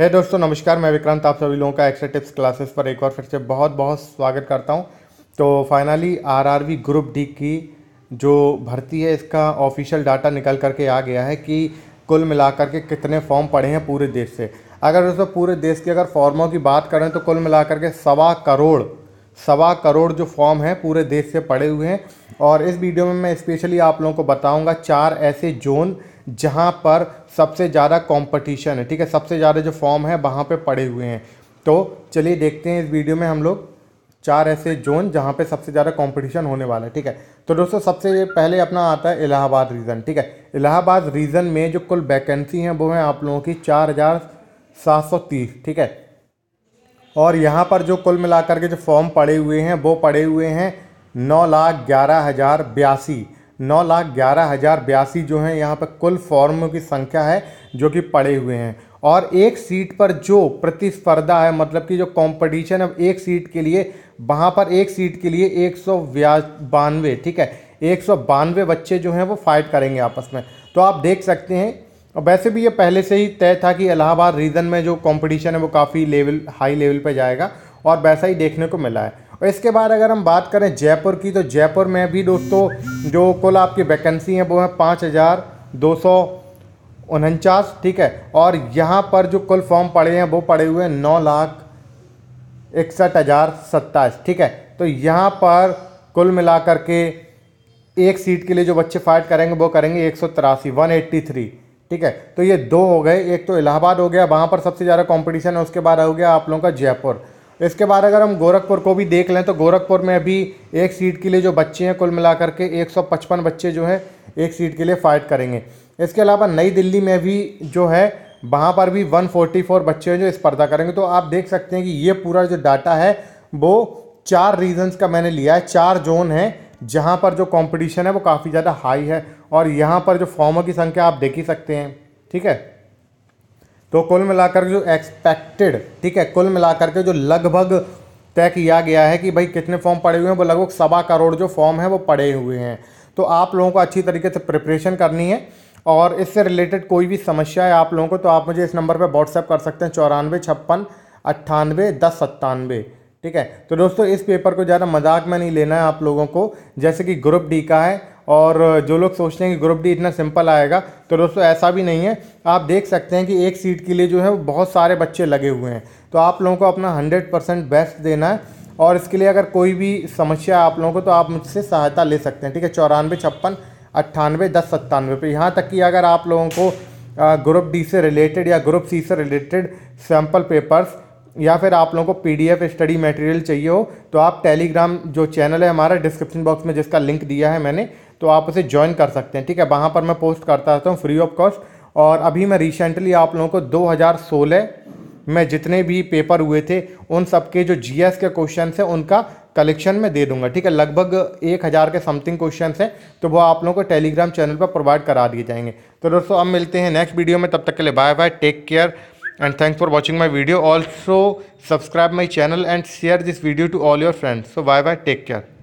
है hey दोस्तों नमस्कार मैं विक्रांत आप सभी लोगों का एक्स्ट्रा टिप्स क्लासेस पर एक बार फिर से बहुत बहुत स्वागत करता हूं तो फाइनली आरआरवी ग्रुप डी की जो भर्ती है इसका ऑफिशियल डाटा निकल करके आ गया है कि कुल मिलाकर के कितने फॉर्म पड़े हैं पूरे देश से अगर दोस्तों पूरे देश की अगर फॉर्मों की बात करें तो कुल मिलाकर के सवा करोड़ सवा करोड़ जो फॉर्म हैं पूरे देश से पड़े हुए हैं और इस वीडियो में मैं स्पेशली आप लोगों को बताऊँगा चार ऐसे जोन जहाँ पर सबसे ज़्यादा कंपटीशन है ठीक है सबसे ज़्यादा जो फॉर्म है वहाँ पे पड़े हुए हैं तो चलिए देखते हैं इस वीडियो में हम लोग चार ऐसे जोन जहाँ पे सबसे ज़्यादा कंपटीशन होने वाला है ठीक है तो दोस्तों सबसे पहले अपना आता है इलाहाबाद रीजन ठीक है इलाहाबाद रीजन में जो कुल वैकेंसी हैं वो हैं आप लोगों की चार हज़ार सात सौ तीस ठीक है और यहाँ पर जो कुल मिलाकर के जो फॉर्म पड़े हुए हैं वो पड़े हुए हैं नौ लाख ग्यारह हज़ार बयासी नौ लाख ग्यारह हज़ार बयासी जो हैं यहाँ पर कुल फॉर्मों की संख्या है जो कि पड़े हुए हैं और एक सीट पर जो प्रतिस्पर्धा है मतलब कि जो कंपटीशन है एक सीट के लिए वहाँ पर एक सीट के लिए एक सौ बानवे ठीक है एक सौ बानवे बच्चे जो हैं वो फाइट करेंगे आपस में तो आप देख सकते हैं और वैसे भी ये पहले से ही तय था कि इलाहाबाद रीजन में जो कंपटीशन है वो काफ़ी लेवल हाई लेवल पर जाएगा और वैसा ही देखने को मिला है और इसके बाद अगर हम बात करें जयपुर की तो जयपुर में भी दोस्तों जो कुल आपकी वैकेंसी है वो है पाँच हज़ार दो सौ उनचास ठीक है और यहाँ पर जो कुल फॉर्म पड़े हैं वो पड़े हुए हैं नौ लाख इकसठ हज़ार सत्ताईस ठीक है तो यहाँ पर कुल मिलाकर के एक सीट के लिए जो बच्चे फाइट करेंगे वो करेंगे एक सौ तिरासी वन एट्टी थ्री ठीक है तो ये दो हो गए एक तो इलाहाबाद हो गया वहाँ पर सबसे ज़्यादा कंपटीशन है उसके बाद हो गया आप लोगों का जयपुर इसके बाद अगर हम गोरखपुर को भी देख लें तो गोरखपुर में अभी एक सीट के लिए जो बच्चे हैं कुल मिलाकर के 155 बच्चे जो हैं एक सीट के लिए फाइट करेंगे इसके अलावा नई दिल्ली में भी जो है वहाँ पर भी 144 बच्चे हैं जो स्पर्धा करेंगे तो आप देख सकते हैं कि ये पूरा जो डाटा है वो चार रीजन्स का मैंने लिया है चार जोन है जहाँ पर जो कंपटीशन है वो काफ़ी ज़्यादा हाई है और यहाँ पर जो फॉर्मों की संख्या आप देख ही सकते हैं ठीक है तो कुल मिलाकर जो एक्सपेक्टेड ठीक है कुल मिलाकर के जो लगभग तय किया गया है कि भाई कितने फॉर्म पड़े हुए हैं वो लगभग सवा करोड़ जो फॉर्म है वो पड़े हुए हैं तो आप लोगों को अच्छी तरीके से प्रिपरेशन करनी है और इससे रिलेटेड कोई भी समस्या है आप लोगों को तो आप मुझे इस नंबर पर व्हाट्सएप कर सकते हैं चौरानवे छप्पन अट्ठानवे दस सत्तानवे ठीक है तो दोस्तों इस पेपर को ज़्यादा मजाक में नहीं लेना है आप लोगों को जैसे कि ग्रुप डी का है और जो लोग सोचते हैं कि ग्रुप डी इतना सिंपल आएगा तो दोस्तों ऐसा भी नहीं है आप देख सकते हैं कि एक सीट के लिए जो है बहुत सारे बच्चे लगे हुए हैं तो आप लोगों को अपना हंड्रेड परसेंट बेस्ट देना है और इसके लिए अगर कोई भी समस्या आप लोगों को तो आप मुझसे सहायता ले सकते हैं ठीक है चौरानवे छप्पन अट्ठानवे दस सत्तानवे पर यहाँ तक कि अगर आप लोगों को ग्रुप डी से रिलेटेड या ग्रुप सी से रिलेटेड सैम्पल पेपर्स या फिर आप लोगों को पीडीएफ स्टडी मटेरियल चाहिए हो तो आप टेलीग्राम जो चैनल है हमारा डिस्क्रिप्शन बॉक्स में जिसका लिंक दिया है मैंने तो आप उसे ज्वाइन कर सकते हैं ठीक है वहाँ पर मैं पोस्ट करता रहता हूँ फ्री ऑफ कॉस्ट और अभी मैं रिसेंटली आप लोगों को 2016 में जितने भी पेपर हुए थे उन सब के जो जी के क्वेश्चन हैं उनका कलेक्शन में दे दूंगा ठीक है लगभग एक हज़ार के समथिंग क्वेश्चन हैं तो वो आप लोगों को टेलीग्राम चैनल पर प्रोवाइड करा दिए जाएंगे तो दोस्तों अब मिलते हैं नेक्स्ट वीडियो में तब तक के लिए bye bye take care and thanks for watching my video also subscribe my channel and share this video to all your friends so bye bye take care